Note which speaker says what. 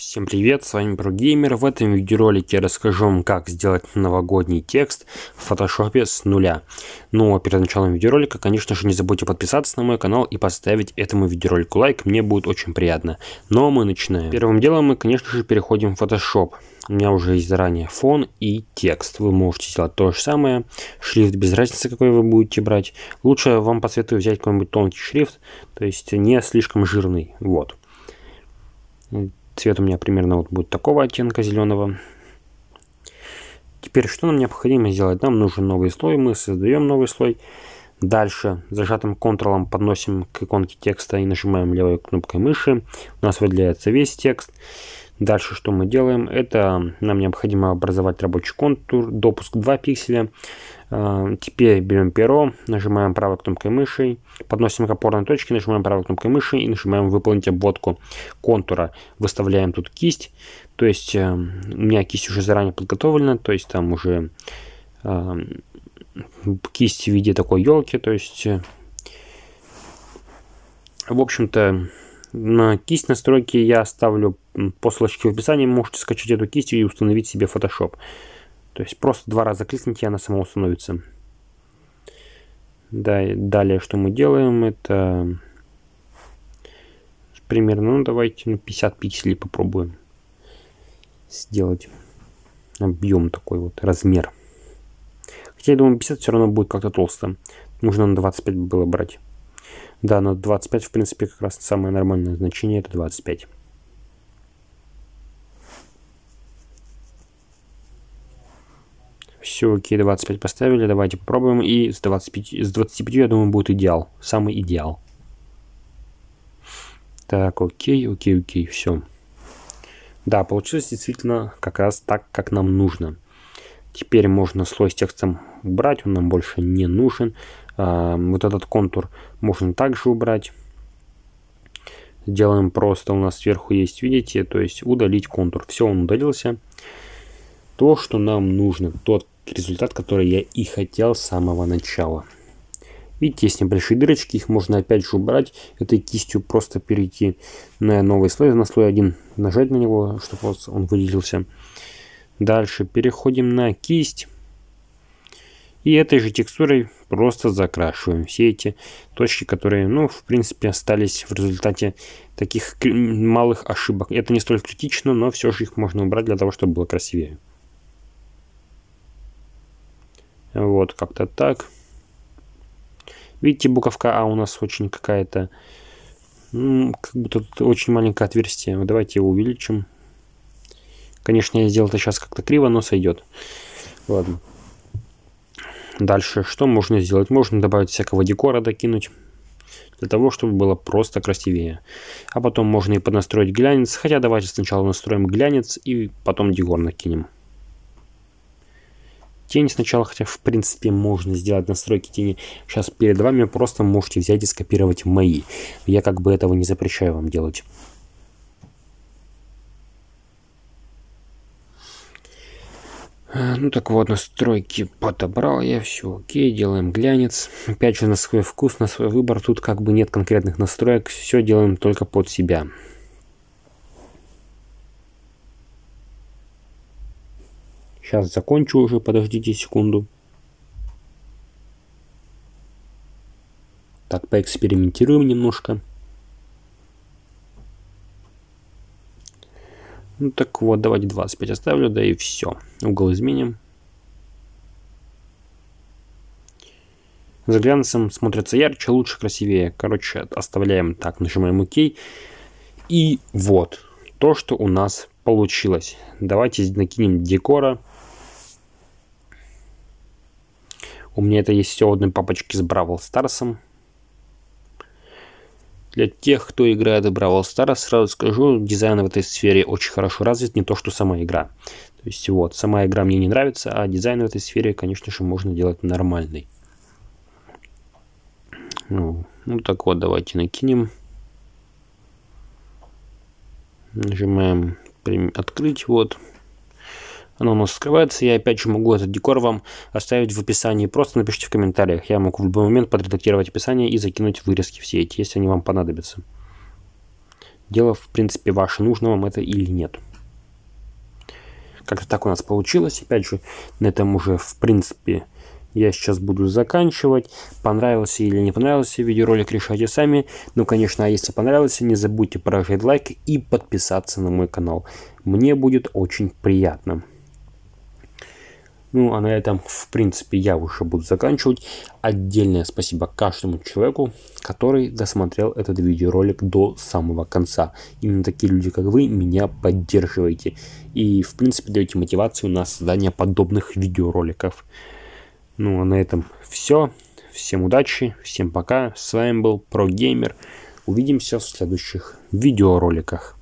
Speaker 1: Всем привет, с вами ProGamer. В этом видеоролике я расскажу вам, как сделать новогодний текст в фотошопе с нуля. Ну а перед началом видеоролика, конечно же, не забудьте подписаться на мой канал и поставить этому видеоролику лайк, мне будет очень приятно. Но ну, а мы начинаем. Первым делом мы, конечно же, переходим в Photoshop. У меня уже есть заранее фон и текст. Вы можете сделать то же самое. Шрифт без разницы, какой вы будете брать. Лучше вам посоветую взять какой-нибудь тонкий шрифт, то есть не слишком жирный. Вот. Цвет у меня примерно вот будет такого оттенка зеленого. Теперь что нам необходимо сделать? Нам нужен новый слой, мы создаем новый слой. Дальше зажатым контролом подносим к иконке текста и нажимаем левой кнопкой мыши. У нас выделяется весь текст. Дальше что мы делаем? Это нам необходимо образовать рабочий контур, допуск 2 пикселя. А, теперь берем перо, нажимаем правой кнопкой мыши, подносим к опорной точке, нажимаем правой кнопкой мыши и нажимаем «Выполнить обводку контура». Выставляем тут кисть, то есть э, у меня кисть уже заранее подготовлена, то есть там уже э, кисть в виде такой елки, то есть, э, в общем-то, на кисть настройки я оставлю по ссылочке в описании. Можете скачать эту кисть и установить себе Photoshop. То есть просто два раза кликните, и она сама установится. Да, далее, что мы делаем, это примерно, ну давайте на 50 пикселей попробуем сделать объем такой вот, размер. Хотя я думаю 50 все равно будет как-то толсто. Нужно на 25 было брать. Да, но 25, в принципе, как раз самое нормальное значение, это 25. Все, окей, 25 поставили, давайте попробуем. И с 25, с 25 я думаю, будет идеал, самый идеал. Так, окей, окей, окей, все. Да, получилось действительно как раз так, как нам нужно. Теперь можно слой с текстом убрать, он нам больше не нужен. А, вот этот контур можно также убрать. Делаем просто, у нас сверху есть, видите, то есть удалить контур. Все, он удалился. То, что нам нужно, тот результат, который я и хотел с самого начала. Видите, есть небольшие дырочки, их можно опять же убрать. Этой кистью просто перейти на новый слой, на слой 1, нажать на него, чтобы он выделился. Дальше переходим на кисть. И этой же текстурой просто закрашиваем все эти точки, которые, ну, в принципе, остались в результате таких малых ошибок. Это не столь критично, но все же их можно убрать для того, чтобы было красивее. Вот, как-то так. Видите, буковка А у нас очень какая-то... Ну, как будто тут очень маленькое отверстие. Давайте его увеличим. Конечно, я сделал это сейчас как-то криво, но сойдет. Ладно. Дальше что можно сделать? Можно добавить всякого декора, докинуть. Для того, чтобы было просто красивее. А потом можно и поднастроить глянец. Хотя давайте сначала настроим глянец и потом декор накинем. Тень сначала, хотя в принципе можно сделать настройки тени. Сейчас перед вами просто можете взять и скопировать мои. Я как бы этого не запрещаю вам делать. Э, ну так вот, настройки подобрал я, все окей, делаем глянец. Опять же, на свой вкус, на свой выбор, тут как бы нет конкретных настроек, все делаем только под себя. Сейчас закончу уже, подождите секунду. Так, поэкспериментируем немножко. Ну так вот, давайте 25 оставлю, да и все. Угол изменим. За глянцем смотрится ярче, лучше, красивее. Короче, оставляем так, нажимаем ОК. И вот то, что у нас получилось. Давайте накинем декора. У меня это есть все в одной папочке с Бравл Старсом. Для тех, кто играет в Бравл Старс, сразу скажу, дизайн в этой сфере очень хорошо развит, не то что сама игра. То есть вот, сама игра мне не нравится, а дизайн в этой сфере, конечно же, можно делать нормальный. Ну, ну так вот, давайте накинем. Нажимаем открыть, вот. Оно у нас скрывается. Я опять же могу этот декор вам оставить в описании. Просто напишите в комментариях. Я могу в любой момент подредактировать описание и закинуть вырезки все эти, если они вам понадобятся. Дело, в принципе, ваше, нужно вам это или нет. Как-то так у нас получилось. Опять же, на этом уже, в принципе, я сейчас буду заканчивать. Понравился или не понравился видеоролик, решайте сами. Ну, конечно, а если понравился, не забудьте прожать лайк и подписаться на мой канал. Мне будет очень приятно. Ну, а на этом, в принципе, я уже буду заканчивать. Отдельное спасибо каждому человеку, который досмотрел этот видеоролик до самого конца. Именно такие люди, как вы, меня поддерживаете. И, в принципе, даете мотивацию на создание подобных видеороликов. Ну, а на этом все. Всем удачи, всем пока. С вами был ProGamer. Увидимся в следующих видеороликах.